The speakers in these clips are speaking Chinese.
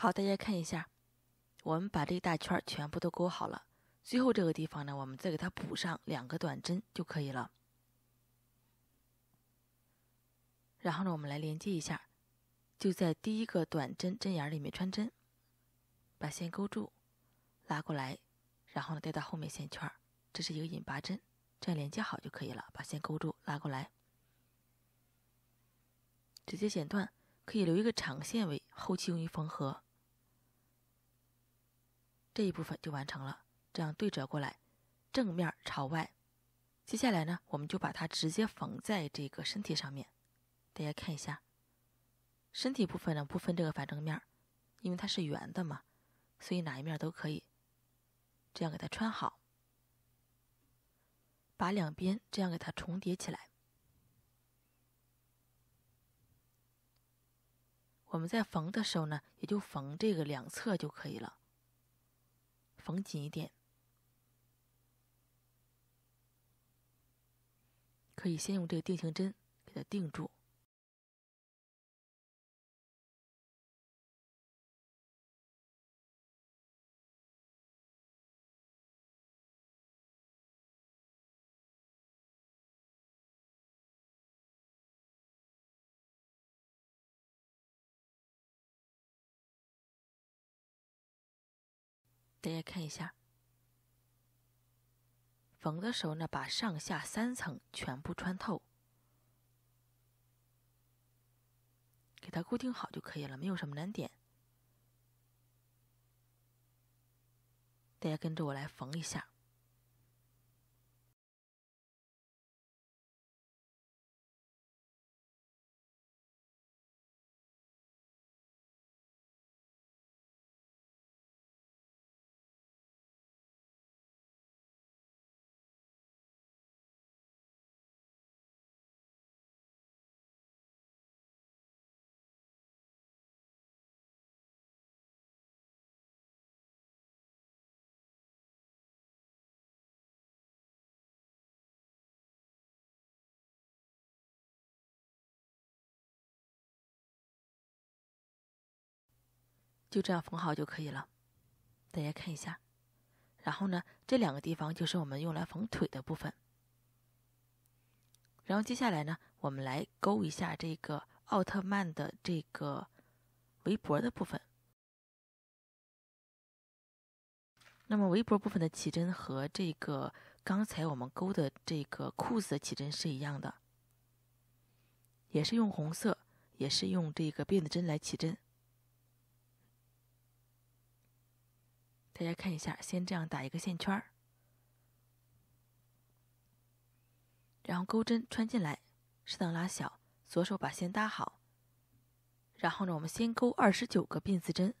好，大家看一下，我们把这一大圈儿全部都勾好了。最后这个地方呢，我们再给它补上两个短针就可以了。然后呢，我们来连接一下，就在第一个短针针眼里面穿针，把线勾住，拉过来，然后呢带到后面线圈儿，这是一个引拔针，这样连接好就可以了。把线勾住，拉过来，直接剪断，可以留一个长线尾，后期用于缝合。这一部分就完成了，这样对折过来，正面朝外。接下来呢，我们就把它直接缝在这个身体上面。大家看一下，身体部分呢不分这个反正面，因为它是圆的嘛，所以哪一面都可以。这样给它穿好，把两边这样给它重叠起来。我们在缝的时候呢，也就缝这个两侧就可以了。绷紧一点，可以先用这个定型针给它定住。大家看一下，缝的时候呢，把上下三层全部穿透，给它固定好就可以了，没有什么难点。大家跟着我来缝一下。就这样缝好就可以了，大家看一下。然后呢，这两个地方就是我们用来缝腿的部分。然后接下来呢，我们来勾一下这个奥特曼的这个围脖的部分。那么围脖部分的起针和这个刚才我们勾的这个裤子的起针是一样的，也是用红色，也是用这个辫子针来起针。大家看一下，先这样打一个线圈儿，然后钩针穿进来，适当拉小，左手把线搭好。然后呢，我们先钩二十九个辫子针，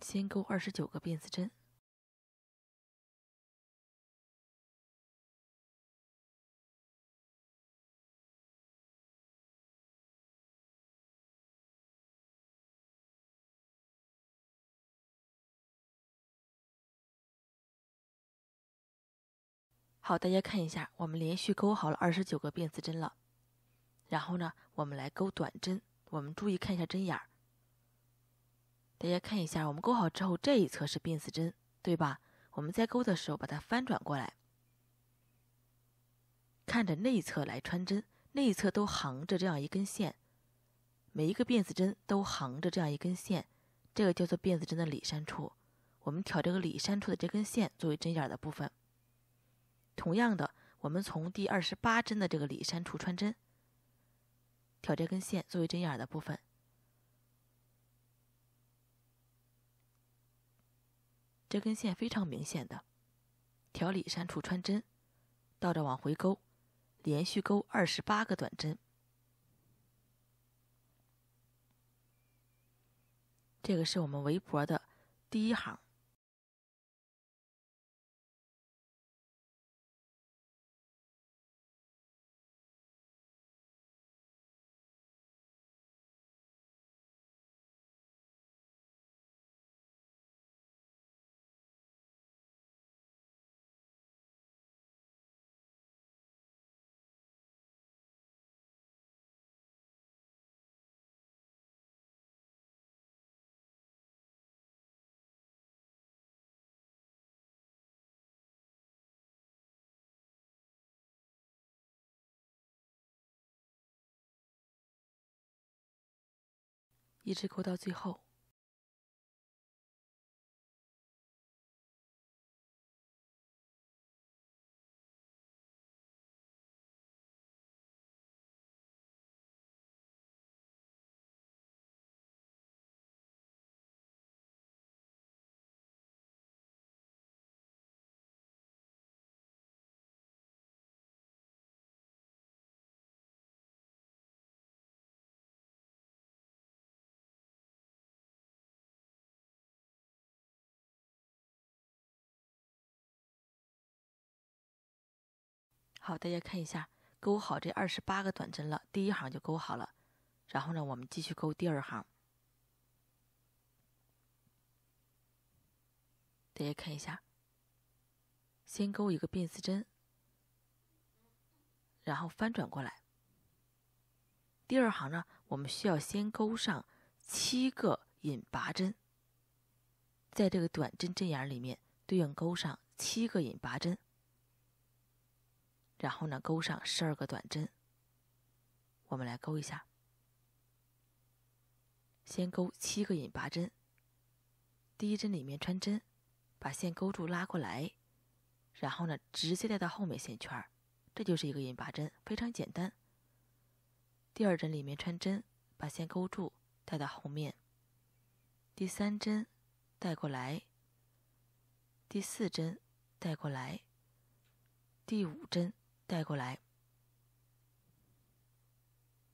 先钩二十九个辫子针。好，大家看一下，我们连续钩好了二十九个辫子针了。然后呢，我们来钩短针。我们注意看一下针眼儿。大家看一下，我们钩好之后，这一侧是辫子针，对吧？我们在钩的时候把它翻转过来，看着内侧来穿针。内侧都横着这样一根线，每一个辫子针都横着这样一根线，这个叫做辫子针的里山处。我们挑这个里山处的这根线作为针眼的部分。同样的，我们从第二十八针的这个里山处穿针，挑这根线作为针眼的部分。这根线非常明显的，挑里山处穿针，倒着往回勾，连续勾二十八个短针。这个是我们围脖的第一行。一直勾到最后。好，大家看一下，钩好这二十八个短针了，第一行就钩好了。然后呢，我们继续钩第二行。大家看一下，先钩一个辫子针，然后翻转过来。第二行呢，我们需要先钩上七个引拔针，在这个短针针眼里面对应钩上七个引拔针。然后呢，钩上十二个短针。我们来钩一下，先钩七个引拔针。第一针里面穿针，把线勾住拉过来，然后呢，直接带到后面线圈，这就是一个引拔针，非常简单。第二针里面穿针，把线勾住带到后面。第三针带过来，第四针带过来，第五针。带过来，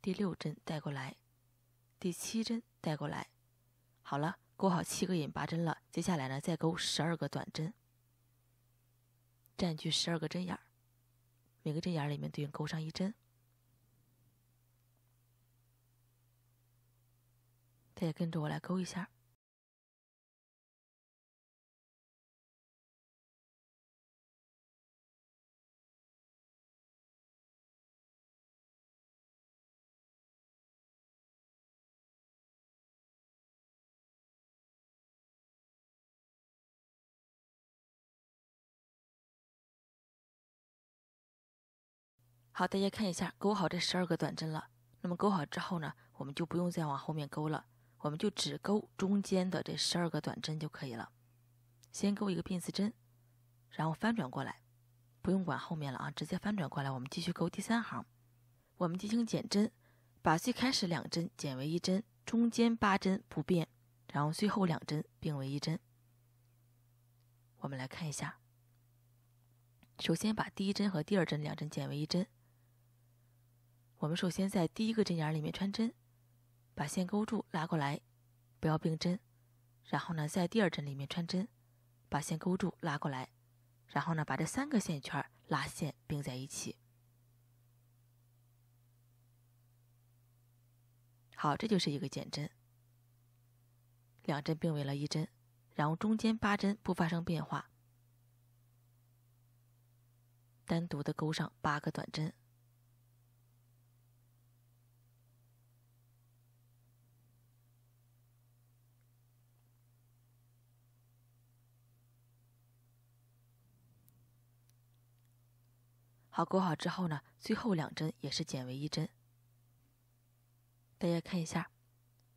第六针带过来，第七针带过来，好了，钩好七个引拔针了。接下来呢，再钩十二个短针，占据十二个针眼儿，每个针眼儿里面对应钩上一针。大家跟着我来钩一下。好，大家看一下，钩好这十二个短针了。那么钩好之后呢，我们就不用再往后面钩了，我们就只钩中间的这十二个短针就可以了。先钩一个辫子针，然后翻转过来，不用管后面了啊，直接翻转过来，我们继续钩第三行。我们进行减针，把最开始两针减为一针，中间八针不变，然后最后两针并为一针。我们来看一下，首先把第一针和第二针两针减为一针。我们首先在第一个针眼里面穿针，把线勾住拉过来，不要并针。然后呢，在第二针里面穿针，把线勾住拉过来，然后呢，把这三个线圈拉线并在一起。好，这就是一个减针，两针并为了一针，然后中间八针不发生变化，单独的勾上八个短针。好，钩好之后呢，最后两针也是减为一针。大家看一下，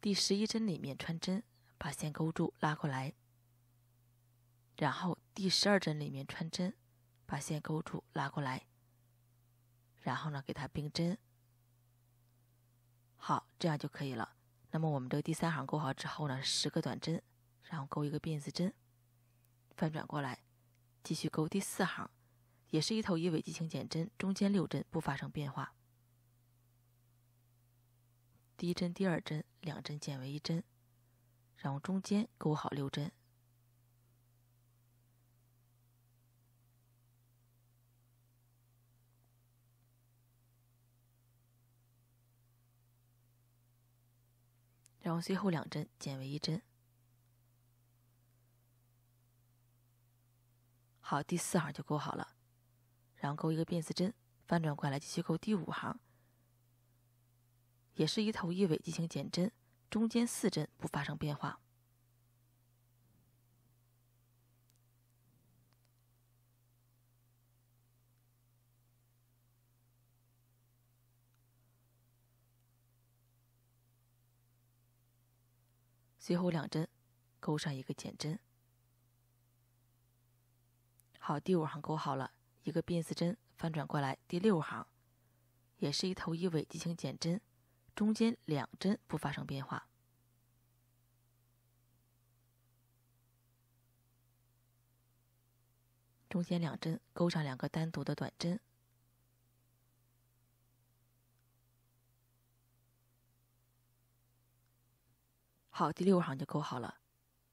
第十一针里面穿针，把线钩住拉过来，然后第十二针里面穿针，把线钩住拉过来，然后呢给它并针。好，这样就可以了。那么我们这个第三行钩好之后呢，十个短针，然后钩一个辫子针，翻转过来，继续钩第四行。也是一头一尾进行减针，中间六针不发生变化。第一针、第二针两针减为一针，然后中间钩好六针，然后最后两针减为一针。好，第四行就钩好了。然后勾一个变色针，翻转过来继续勾第五行，也是一头一尾进行减针，中间四针不发生变化。随后两针勾上一个减针，好，第五行勾好了。一个辫子针翻转过来，第六行也是一头一尾进行减针，中间两针不发生变化。中间两针钩上两个单独的短针。好，第六行就钩好了。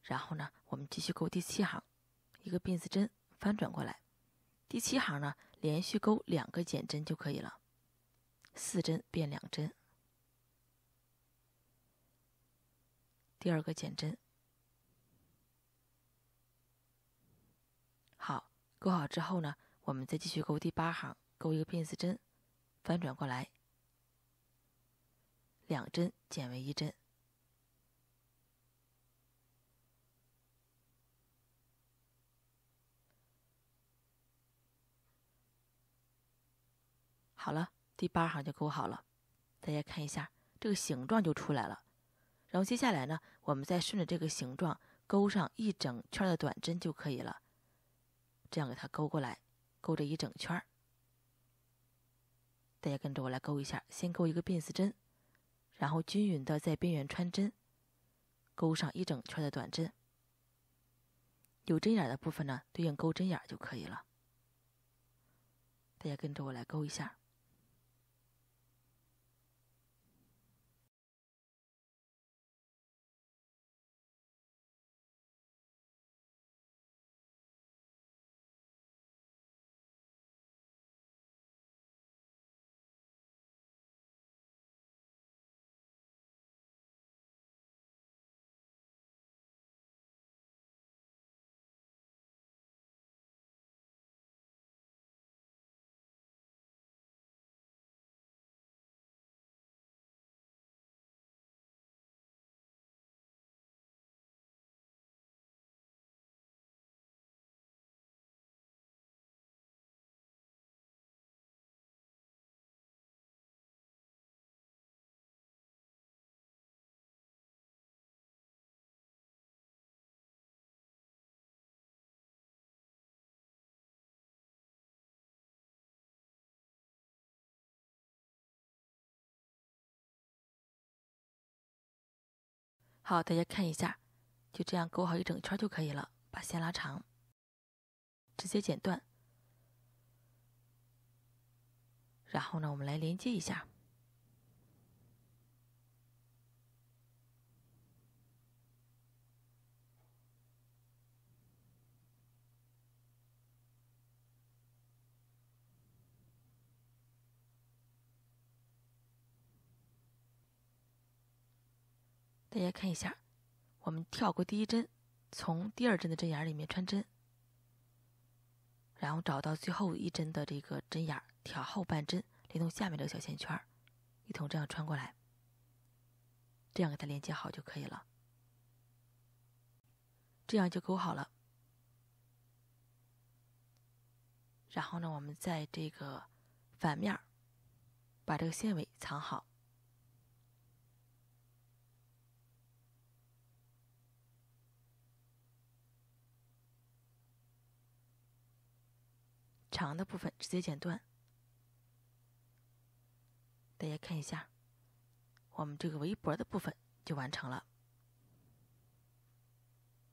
然后呢，我们继续钩第七行，一个辫子针翻转过来。第七行呢，连续钩两个减针就可以了，四针变两针。第二个减针，好，钩好之后呢，我们再继续钩第八行，钩一个辫子针，翻转过来，两针减为一针。好了，第八行就钩好了，大家看一下，这个形状就出来了。然后接下来呢，我们再顺着这个形状钩上一整圈的短针就可以了。这样给它钩过来，钩这一整圈儿。大家跟着我来钩一下，先钩一个辫子针，然后均匀的在边缘穿针，钩上一整圈的短针。有针眼的部分呢，对应钩针眼就可以了。大家跟着我来钩一下。好，大家看一下，就这样勾好一整圈就可以了。把线拉长，直接剪断。然后呢，我们来连接一下。大家看一下，我们跳过第一针，从第二针的针眼里面穿针，然后找到最后一针的这个针眼，挑后半针，连同下面这个小线圈儿，一同这样穿过来，这样给它连接好就可以了。这样就勾好了。然后呢，我们在这个反面儿把这个线尾藏好。长的部分直接剪断，大家看一下，我们这个围脖的部分就完成了。